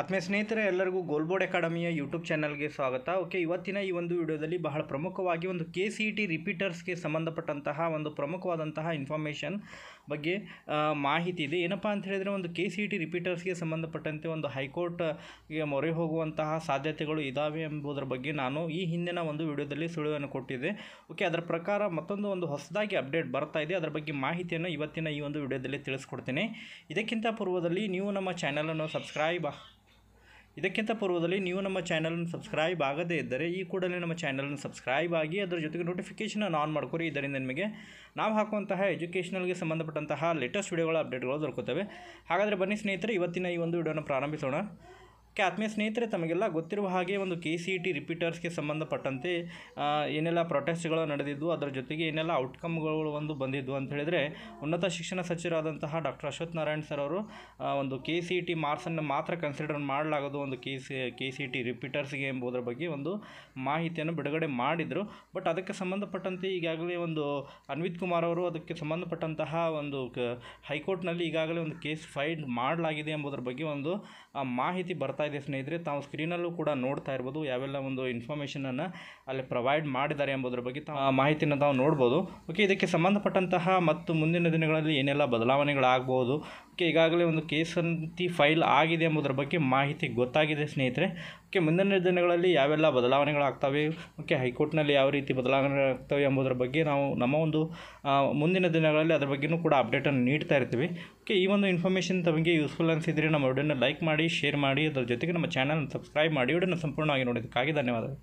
ಆತ್ಮೀಯ ಸ್ನೇಹಿತರೆ ಎಲ್ಲರಿಗೂ ಗೋಲ್ಬೋರ್ಡ್ ಅಕಾಡೆಮಿಯ ಯೂಟ್ಯೂಬ್ ಚಾನಲ್ಗೆ ಸ್ವಾಗತ ಓಕೆ ಇವತ್ತಿನ ಈ ಒಂದು ವಿಡಿಯೋದಲ್ಲಿ ಬಹಳ ಪ್ರಮುಖವಾಗಿ ಒಂದು ಕೆ ಸಿ ಇ ಟಿ ರಿಪೀಟರ್ಸ್ಗೆ ಸಂಬಂಧಪಟ್ಟಂತಹ ಒಂದು ಪ್ರಮುಖವಾದಂತಹ ಇನ್ಫಾರ್ಮೇಷನ್ ಬಗ್ಗೆ ಮಾಹಿತಿ ಇದೆ ಏನಪ್ಪಾ ಅಂತ ಹೇಳಿದರೆ ಒಂದು ಕೆ ಸಿ ಇ ಟಿ ರಿಪೀಟರ್ಸ್ಗೆ ಸಂಬಂಧಪಟ್ಟಂತೆ ಒಂದು ಹೈಕೋರ್ಟ್ಗೆ ಮೊರೆ ಹೋಗುವಂತಹ ಸಾಧ್ಯತೆಗಳು ಇದ್ದಾವೆ ಎಂಬುದರ ಬಗ್ಗೆ ನಾನು ಈ ಹಿಂದಿನ ಒಂದು ವಿಡಿಯೋದಲ್ಲಿ ಸುಳಿವನ್ನು ಕೊಟ್ಟಿದೆ ಓಕೆ ಅದರ ಪ್ರಕಾರ ಮತ್ತೊಂದು ಒಂದು ಹೊಸದಾಗಿ ಅಪ್ಡೇಟ್ ಬರ್ತಾ ಇದೆ ಅದರ ಬಗ್ಗೆ ಮಾಹಿತಿಯನ್ನು ಇವತ್ತಿನ ಈ ಒಂದು ವಿಡಿಯೋದಲ್ಲಿ ತಿಳಿಸ್ಕೊಡ್ತೀನಿ ಇದಕ್ಕಿಂತ ಪೂರ್ವದಲ್ಲಿ ನೀವು ನಮ್ಮ ಚಾನಲನ್ನು ಸಬ್ಸ್ಕ್ರೈಬ್ ಇದಕ್ಕಿಂತ ಪೂರ್ವದಲ್ಲಿ ನೀವು ನಮ್ಮ ಚಾನಲನ್ನು ಸಬ್ಸ್ಕ್ರೈಬ್ ಆಗದೇ ಇದ್ದರೆ ಈ ಕೂಡಲೇ ನಮ್ಮ ಚಾನಲನ್ನು ಸಬ್ಸ್ಕ್ರೈಬ್ ಆಗಿ ಅದರ ಜೊತೆಗೆ ನೋಟಿಫಿಕೇಷನನ್ನು ಆನ್ ಮಾಡ್ಕೊರಿ ಇದರಿಂದ ನಿಮಗೆ ನಾವು ಹಾಕುವಂತಹ ಎಜುಕೇಷನಲ್ಗೆ ಸಂಬಂಧಪಟ್ಟಂತಹ ಲೇಟೆಸ್ಟ್ ವಿಡಿಯೋಗಳ ಅಪ್ಡೇಟ್ಗಳು ದೊರಕುತ್ತವೆ ಹಾಗಾದರೆ ಬನ್ನಿ ಸ್ನೇಹಿತರೆ ಇವತ್ತಿನ ಈ ಒಂದು ವಿಡಿಯೋನ ಪ್ರಾರಂಭಿಸೋಣ ಆತ್ಮೀಯ ಸ್ನೇಹಿತರೆ ತಮಗೆಲ್ಲ ಗೊತ್ತಿರುವ ಹಾಗೆ ಒಂದು ಕೆ ಸಿ ಇ ಟಿ ರಿಪೀಟರ್ಸ್ಗೆ ಸಂಬಂಧಪಟ್ಟಂತೆ ಏನೆಲ್ಲ ಪ್ರೊಟೆಸ್ಟ್ಗಳು ನಡೆದಿದ್ವು ಅದರ ಜೊತೆಗೆ ಏನೆಲ್ಲ ಔಟ್ಕಮ್ಗಳು ಒಂದು ಬಂದಿದ್ವು ಅಂತ ಹೇಳಿದರೆ ಉನ್ನತ ಶಿಕ್ಷಣ ಸಚಿವರಾದಂತಹ ಡಾಕ್ಟರ್ ಅಶ್ವಥ್ ನಾರಾಯಣ್ ಸರ್ ಅವರು ಒಂದು ಕೆ ಸಿ ಇ ಟಿ ಮಾರ್ಕ್ಸನ್ನು ಮಾತ್ರ ಕನ್ಸಿಡರ್ ಮಾಡಲಾಗೋದು ಒಂದು K C K C E T ರಿಪೀಟರ್ಸ್ಗೆ ಎಂಬುದರ ಬಗ್ಗೆ ಒಂದು ಮಾಹಿತಿಯನ್ನು ಬಿಡುಗಡೆ ಮಾಡಿದರು ಬಟ್ ಅದಕ್ಕೆ ಸಂಬಂಧಪಟ್ಟಂತೆ ಈಗಾಗಲೇ ಒಂದು ಅನ್ವಿತ್ ಕುಮಾರ್ ಅವರು ಅದಕ್ಕೆ ಸಂಬಂಧಪಟ್ಟಂತಹ ಒಂದು ಹೈಕೋರ್ಟ್ನಲ್ಲಿ ಈಗಾಗಲೇ ಒಂದು ಕೇಸ್ ಫೈಲ್ ಮಾಡಲಾಗಿದೆ ಎಂಬುದರ ಬಗ್ಗೆ ಒಂದು ಮಾಹಿತಿ ಬರ್ತಾ ಇದೆ ಸ್ನೇಹಿತರೆ ತಾವು ಸ್ಕ್ರೀನಲ್ಲೂ ಕೂಡ ನೋಡ್ತಾ ಇರ್ಬೋದು ಯಾವೆಲ್ಲ ಒಂದು ಇನ್ಫಾರ್ಮೇಷನನ್ನು ಅಲ್ಲಿ ಪ್ರೊವೈಡ್ ಮಾಡಿದ್ದಾರೆ ಎಂಬುದರ ಬಗ್ಗೆ ತಾವು ಮಾಹಿತಿಯನ್ನು ತಾವು ನೋಡ್ಬೋದು ಓಕೆ ಇದಕ್ಕೆ ಸಂಬಂಧಪಟ್ಟಂತಹ ಮತ್ತು ಮುಂದಿನ ದಿನಗಳಲ್ಲಿ ಏನೆಲ್ಲ ಬದಲಾವಣೆಗಳಾಗ್ಬೋದು ಓಕೆ ಈಗಾಗಲೇ ಒಂದು ಕೇಸಂತಿ ಫೈಲ್ ಆಗಿದೆ ಎಂಬುದರ ಬಗ್ಗೆ ಮಾಹಿತಿ ಗೊತ್ತಾಗಿದೆ ಸ್ನೇಹಿತರೆ ಓಕೆ ಮುಂದಿನ ದಿನಗಳಲ್ಲಿ ಯಾವೆಲ್ಲ ಬದಲಾವಣೆಗಳಾಗ್ತವೆ ಓಕೆ ಹೈಕೋರ್ಟ್ನಲ್ಲಿ ಯಾವ ರೀತಿ ಬದಲಾವಣೆಗಳಾಗ್ತವೆ ಎಂಬುದರ ಬಗ್ಗೆ ನಾವು ನಮ್ಮ ಒಂದು ಮುಂದಿನ ದಿನಗಳಲ್ಲಿ ಅದರ ಬಗ್ಗೆಯೂ ಕೂಡ ಅಪ್ಡೇಟನ್ನು ನೀಡ್ತಾ ಇರ್ತೀವಿ ಓಕೆ ಈ ಒಂದು ಇನ್ಫಾರ್ಮೇಷನ್ ತಮಗೆ ಯೂಸ್ಫುಲ್ ಅನಿಸಿದರೆ ನಮ್ಮ ವಿಡಿಯೋನ ಲೈಕ್ ಮಾಡಿ ಶೇರ್ ಮಾಡಿ ಅದರ ಜೊತೆಗೆ ನಮ್ಮ ಚಾನಲ್ನ ಸಬ್ಸ್ಕ್ರೈಬ್ ಮಾಡಿ ವಿಡಿಯೋನ ಸಂಪೂರ್ಣವಾಗಿ ನೋಡೋದಕ್ಕಾಗಿ ಧನ್ಯವಾದಗಳು